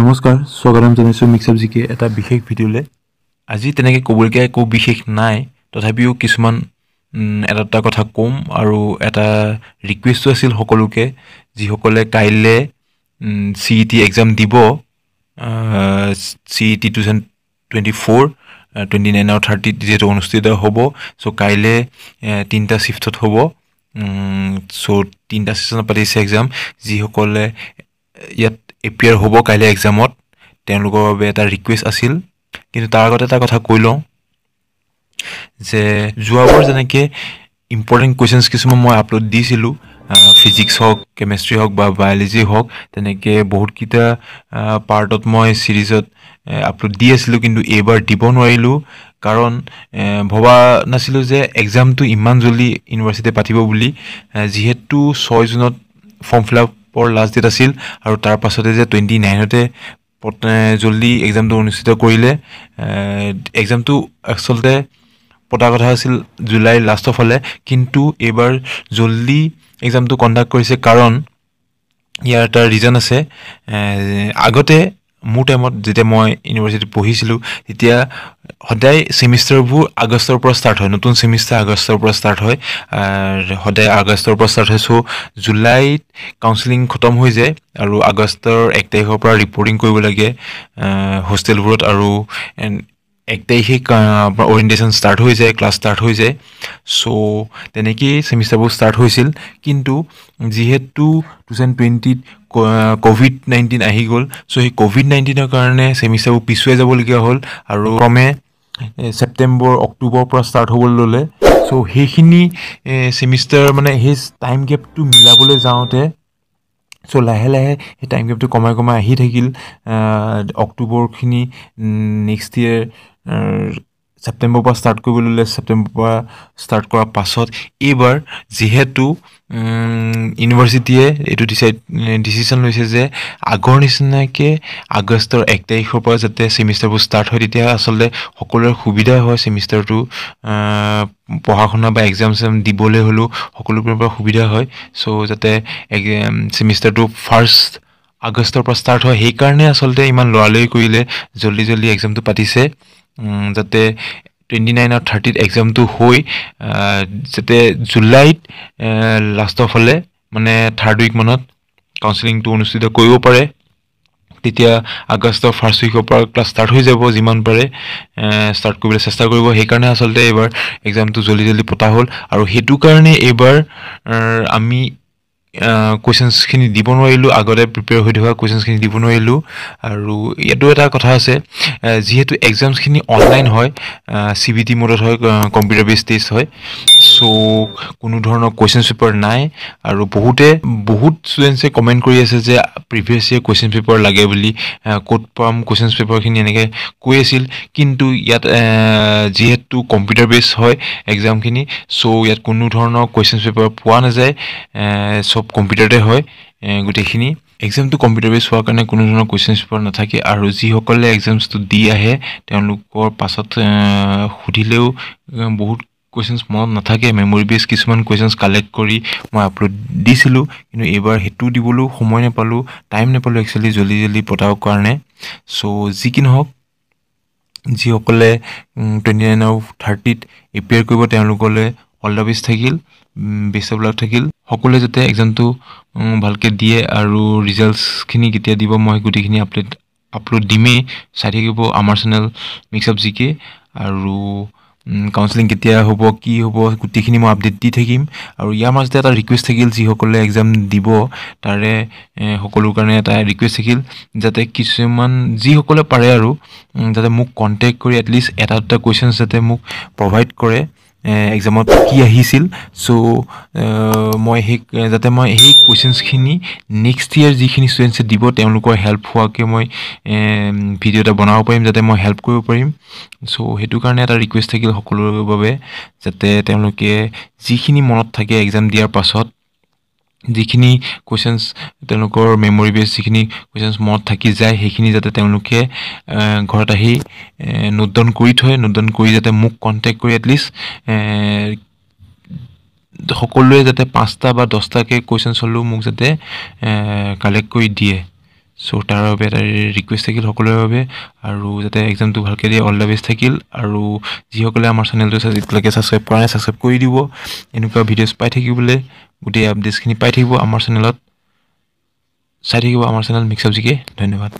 নমস্কাৰ স্বাগতম জনাইছোঁ মিক্স চব্জিকে এটা বিশেষ ভিডিঅ'লৈ আজি তেনেকৈ ক'বলগীয়া একো বিশেষ নাই তথাপিও কিছুমান এটা এটা কথা ক'ম আৰু এটা ৰিকুৱেষ্টো আছিল সকলোকে যিসকলে কাইলৈ চি ই টি এক্সাম দিব C E T two thousand twenty four twenty nine আৰু থাৰ্টিত যিহেতু অনুষ্ঠিত হ'ব চ' কাইলৈ তিনিটা শ্বিফ্টত হ'ব চ' তিনিটা ছেশ্যনত পাতিছে এক্সাম যিসকলে ইয়াত এপিয়াৰ হ'ব কাইলৈ এক্সামত তেওঁলোকৰ বাবে এটা ৰিকুৱেষ্ট আছিল কিন্তু তাৰ আগতে এটা কথা কৈ লওঁ যে যোৱাবোৰ যেনেকৈ ইম্পৰ্টেণ্ট কুৱেশ্যনছ কিছুমান মই আপলোড দিছিলোঁ ফিজিক্স হওক কেমেষ্ট্ৰি হওক বা বায়'লজি হওক তেনেকৈ বহুতকেইটা পাৰ্টত মই ছিৰিজত আপলোড দি আছিলোঁ কিন্তু এইবাৰ দিব নোৱাৰিলোঁ কাৰণ ভবা নাছিলোঁ যে এক্সামটো ইমান জলদি ইউনিভাৰ্চিটিয়ে পাতিব বুলি যিহেতু ছয় জুনত ফৰ্ম ফিল আপ ওপৰ লাষ্ট ডেট আছিল আৰু তাৰ পাছতে যে টুৱেণ্টি নাইনতে জলদি এক্সামটো অনুষ্ঠিত কৰিলে এক্সামটো আচলতে পতা কথা আছিল জুলাইৰ লাষ্টৰ ফালে কিন্তু এইবাৰ জলদি এক্সামটো কণ্ডাক্ট কৰিছে কাৰণ ইয়াৰ এটা ৰিজন আছে আগতে মোৰ টাইমত যেতিয়া মই ইউনিভাৰ্চিটিত পঢ়িছিলোঁ তেতিয়া সদায় ছেমিষ্টাৰবোৰ আগষ্টৰ পৰা ষ্টাৰ্ট হয় নতুন ছেমিষ্টাৰ আগষ্টৰ পৰা ষ্টাৰ্ট হয় সদায় আগষ্টৰ পৰা ষ্টাৰ্ট হয় চ' জুলাইত কাউন্সিলিং খতম হৈ যায় আৰু আগষ্টৰ এক তাৰিখৰ পৰা ৰিপৰ্টিং কৰিব লাগে হোষ্টেলবোৰত আৰু এক তাৰিখে অৰিয়েণ্টেশ্যন ষ্টাৰ্ট হৈ যায় ক্লাছ ষ্টাৰ্ট হৈ যায় চ' তেনেকেই ছেমিষ্টাৰবোৰ ষ্টাৰ্ট হৈছিল কিন্তু যিহেতু টু থাউজেণ্ড টুৱেণ্টিত ক'ভিড নাইণ্টিন আহি গ'ল ছ' সেই ক'ভিড নাইণ্টিনৰ কাৰণে ছেমিষ্টাৰবোৰ পিছুৱাই যাবলগীয়া হ'ল আৰু ক্ৰমে ছেপ্টেম্বৰ অক্টোবৰৰ পৰা ষ্টাৰ্ট হ'বলৈ ল'লে চ' সেইখিনি ছেমিষ্টাৰ মানে সেই টাইম গেপটো মিলাবলৈ যাওঁতে চ' লাহে লাহে সেই টাইম গেপটো কমাই কমাই আহি থাকিল অক্টোবৰখিনি নেক্সট ইয়েৰ ছেপ্টেম্বৰৰ পৰা ষ্টাৰ্ট কৰিবলৈ ল'লে ছেপ্টেম্বৰ পৰা ষ্টাৰ্ট কৰাৰ পাছত এইবাৰ যিহেতু ইউনিভাৰ্চিটিয়ে এইটো ডিচাইড ডিচিশ্যন লৈছে যে আগৰ নিচিনাকৈ আগষ্টৰ এক তাৰিখৰ পৰা যাতে ছেমিষ্টাৰবোৰ ষ্টাৰ্ট হয় তেতিয়া আচলতে সকলোৰে সুবিধা হয় ছেমিষ্টাৰটো পঢ়া শুনা বা এক্সাম চেম দিবলৈ হ'লেও সকলোবোৰৰ পৰা সুবিধা হয় চ' যাতে ছেমিষ্টাৰটো ফাৰ্ষ্ট আগষ্টৰ পৰা ষ্টাৰ্ট হয় সেইকাৰণে আচলতে ইমান লৰালৰি কৰিলে জল্দি জল্দি এক্সামটো পাতিছে যাতে টুৱেণ্টি নাইন আৰু থাৰ্টিত এক্সামটো হৈ যাতে জুলাইত লাষ্টৰ ফালে মানে থাৰ্ড উইকমানত কাউন্সেলিংটো অনুষ্ঠিত কৰিব পাৰে তেতিয়া আগষ্টৰ ফাৰ্ষ্ট উইকৰ পৰা ক্লাছ ষ্টাৰ্ট হৈ যাব যিমান পাৰে ষ্টাৰ্ট কৰিবলৈ চেষ্টা কৰিব সেইকাৰণে আচলতে এইবাৰ এক্সামটো জল্দি জল্দি পতা হ'ল আৰু সেইটো কাৰণে এইবাৰ আমি কুৱেশ্যনছখিনি দিব নোৱাৰিলোঁ আগতে প্ৰিপেয়াৰ হৈ থকা কুৱেশ্যনছখিনি দিব নোৱাৰিলোঁ আৰু ইয়াতো এটা কথা আছে যিহেতু এক্সামছখিনি অনলাইন হয় চি বি টি মোডত হয় কম্পিউটাৰ বেছ টেষ্ট হয় চ' কোনো ধৰণৰ কুৱেশ্যন পেপাৰ নাই আৰু বহুতে বহুত ষ্টুডেণ্টছে কমেণ্ট কৰি আছে যে প্ৰিভিয়াছ ইয়েৰ কুৱেশ্যন পেপাৰ লাগে বুলি ক'ত পাম কুৱেশ্যন পেপাৰখিনি এনেকৈ কৈ আছিল কিন্তু ইয়াত যিহেতু কম্পিউটাৰ বেছ হয় এক্সামখিনি চ' ইয়াত কোনো ধৰণৰ কুৱেশ্যন পেপাৰ পোৱা নাযায় চব কম্পিউটাৰতে হয় গোটেইখিনি এক্সামটো কম্পিউটাৰ বেছ হোৱাৰ কাৰণে কোনো ধৰণৰ কুৱেশ্যন পেপাৰ নাথাকে আৰু যিসকলে এক্সামছটো দি আহে তেওঁলোকৰ পাছত সুধিলেও বহুত কুৱেশ্যনছ মনত নাথাকে মেমৰিবেজ কিছুমান কুৱেশ্যনছ কালেক্ট কৰি মই আপলোড দিছিলোঁ কিন্তু এইবাৰ সেইটো দিবলৈও সময় নাপালোঁ টাইম নাপালোঁ একচুৱেলি জলদি জলদি পতাবৰ কাৰণে চ' যি কি নহওক যিসকলে টুৱেণ্টি নাইন অফ থাৰ্টিত এপিয়াৰ কৰিব তেওঁলোকলৈ অল দ্য বেষ্ট থাকিল বেষ্ট অফ লাক থাকিল সকলোৱে যাতে এক্সামটো ভালকৈ দিয়ে আৰু ৰিজাল্টছখিনি কেতিয়া দিব মই গোটেইখিনি আপডেট আপলোড দিমেই চাই থাকিব আমাৰ চেনেল মিক্সআপ জি কে আৰু কাউন্সেলিং কেতিয়া হ'ব কি হ'ব গোটেইখিনি মই আপডেট দি থাকিম আৰু ইয়াৰ মাজতে এটা ৰিকুৱেষ্ট থাকিল যিসকলে এক্সাম দিব তাৰে সকলোৰ কাৰণে এটা ৰিকুৱেষ্ট থাকিল যাতে কিছুমান যিসকলে পাৰে আৰু যাতে মোক কণ্টেক্ট কৰি এটলিষ্ট এটা দুটা কুৱেশ্যনছ যাতে মোক প্ৰভাইড কৰে এক্সামত কি আহিছিল চ' মই সেই যাতে মই সেই কুৱেশ্যনছখিনি নেক্সট ইয়াৰ যিখিনি ষ্টুডেণ্টছে দিব তেওঁলোকৰ হেল্প হোৱাকৈ মই ভিডিঅ' এটা বনাব পাৰিম যাতে মই হেল্প কৰিব পাৰিম চ' সেইটো কাৰণে এটা ৰিকুৱেষ্ট থাকিল সকলোৰে বাবে যাতে তেওঁলোকে যিখিনি মনত থাকে এক্সাম দিয়াৰ পাছত যিখিনি কুৱেশ্যনছ তেওঁলোকৰ মেমৰি বেছ যিখিনি কুৱেশ্যনছ মনত থাকি যায় সেইখিনি যাতে তেওঁলোকে ঘৰত আহি নোটডাউন কৰি থয় নোটডাউন কৰি যাতে মোক কণ্টেক্ট কৰি এটলিষ্ট সকলোৱে যাতে পাঁচটা বা দহটাকৈ কুৱেশ্যনছ হ'লেও মোক যাতে কালেক্ট কৰি দিয়ে চ' তাৰ বাবে এটা ৰিকুৱেষ্ট থাকিল সকলোৰে বাবে আৰু যাতে এক্সামটো ভালকৈ দিয়ে অল দ্য বেষ্ট থাকিল আৰু যিসকলে আমাৰ চেনেলটো এতিয়ালৈকে ছাবস্ক্ৰাইব কৰা নাই ছাবস্ক্ৰাইব কৰি দিব এনেকুৱা ভিডিঅ'জ পাই থাকিবলৈ গোটেই আপডেটছখিনি পাই থাকিব আমাৰ চেনেলত চাই থাকিব আমাৰ চেনেল মিক্সআপ জিকে ধন্যবাদ